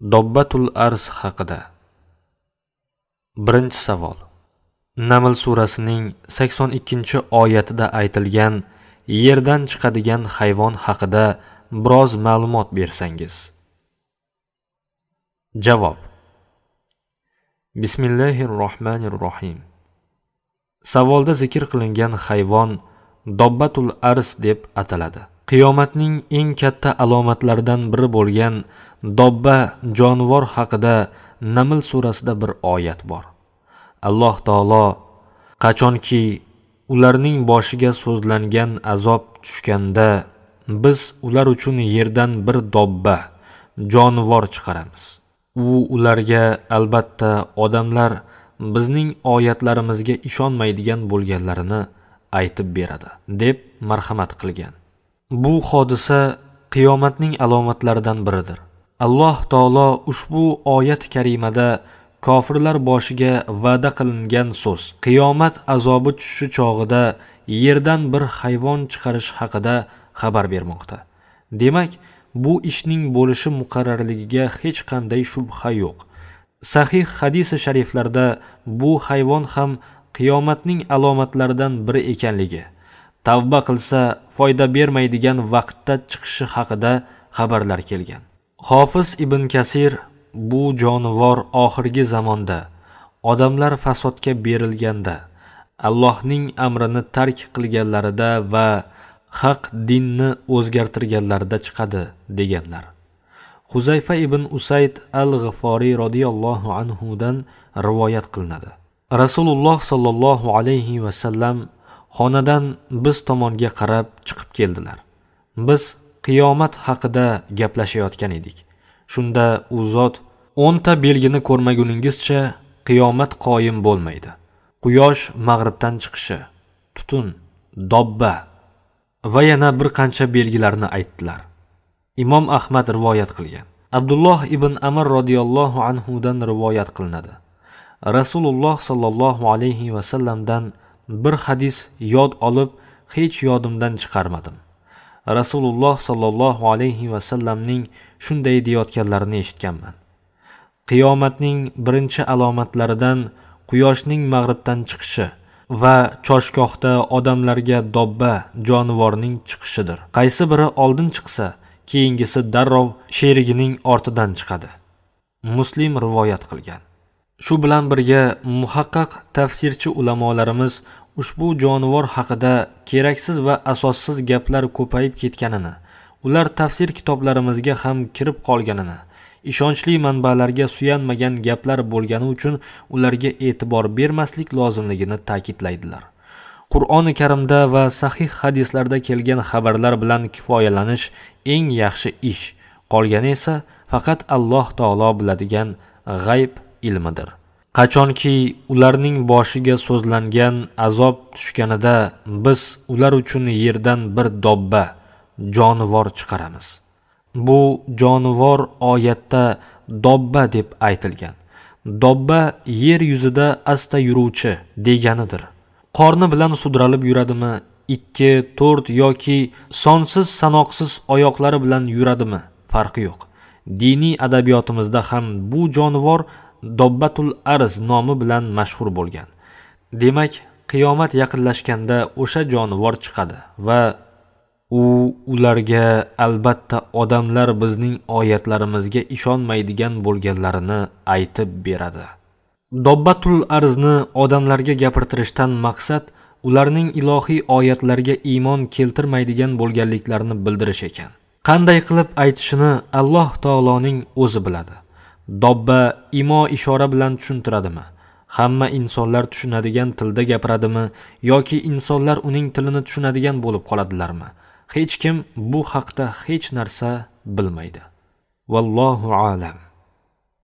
dobbatul arz haqida birinchi savol naml surasining 82 oyatida aytilgan yerdan chiqadigan hayvon haqida biroz ma'lumot bersangiz javob bismillahi rohmanir rohim savolda zikr qilingan hayvon dobbatul arz deb ataladi qiyomatning eng katta alomatlaridan biri bo'lgan dobba jonivor haqida naml surasida bir oyat bor alloh taolo qachonki ularning boshiga so'zlangan azob tushganda biz ular uchun yerdan bir dobba jonivor chiqaramiz u ularga albatta odamlar bizning oyatlarimizga ishonmaydigan bo'lganlarini aytib beradi deb marhamat qilgan bu hodisa qiyomatning alomatlaridan biridir alloh taolo ushbu oyat karimada kofirlar boshiga va'da qilingan so'z qiyomat azobi tushishi chog'ida yerdan bir hayvon chiqarish haqida xabar bermoqda demak bu ishning bo'lishi muqarrarligiga hech qanday shubha yo'q sahih hadisi shariflarda bu hayvon ham qiyomatning alomatlaridan biri ekanligi tavba qilsa foyda bermaydigan vaqtda chiqishi haqida xabarlar kelgan hofiz ibn kasir bu jonivor oxirgi zamonda odamlar fasodga berilganda allohning amrini tark qilganlarida va haq dinni o'zgartirganlarida chiqadi deganlar huzayfa ibn usayd al g'iforiy roziyallohu anhudan rivoyat qilinadi rasululloh sollallohu alayhi vasallam xonadan biz tomonga qarab chiqib keldilar biz qiyomat haqida gaplashayotgan edik shunda u zot o'nta belgini ko'rmaguningizcha qiyomat qoyim bo'lmaydi quyosh mag'ribdan chiqishi tutun dobba va yana bir qancha belgilarni aytdilar imom ahmad rivoyat qilgan abdulloh ibn amr roziyallohu anhudan rivoyat qilinadi rasululloh sollallohu alayhi vasallamdan bir hadis yod olib hech yodimdan chiqarmadim rasululloh sollallohu alayhi vasallamning shunday deyayotganlarini eshitganman qiyomatning birinchi alomatlaridan quyoshning mag'ribdan chiqishi va choshgohda odamlarga dobba jonivorning chiqishidir qaysi biri oldin chiqsa keyingisi darrov sherigining ortidan chiqadi muslim rivoyat qilgan shu bilan birga muhaqqaq tafsirchi ulamolarimiz ushbu jonivor haqida keraksiz va asossiz gaplar ko'payib ketganini ular tafsir kitoblarimizga ham kirib qolganini ishonchli manbalarga suyanmagan gaplar bo'lgani uchun ularga e'tibor bermaslik lozimligini ta'kidlaydilar qur'oni karimda va sahih hadislarda kelgan xabarlar bilan kifoyalanish eng yaxshi ish qolgani esa faqat alloh taolo biladigan g'ayb ilmidir qachonki ularning boshiga so'zlangan azob tushganida biz ular uchun yerdan bir dobba jonivor chiqaramiz bu jonivor oyatda dobba deb aytilgan dobba yer yuzida asta yuruvchi deganidir qorni bilan sudralib yuradimi ikki to'rt yoki sonsiz sanoqsiz oyoqlari bilan yuradimi farqi yo'q diniy adabiyotimizda ham bu jonivor dobbatul arz nomi bilan mashhur bo'lgan demak qiyomat yaqinlashganda o'sha jonivor chiqadi va u ularga albatta odamlar bizning oyatlarimizga ishonmaydigan bo'lganlarini aytib beradi dobbatul arzni odamlarga gapirtirishdan maqsad ularning ilohiy oyatlarga iymon keltirmaydigan bo'lganliklarini bildirish ekan qanday qilib aytishini alloh taoloning o'zi biladi dobba imo ishora bilan tushuntiradimi hamma insonlar tushunadigan tilda gapiradimi yoki insonlar uning tilini tushunadigan bo'lib qoladilarmi hech kim bu haqda hech narsa bilmaydi vallohu alam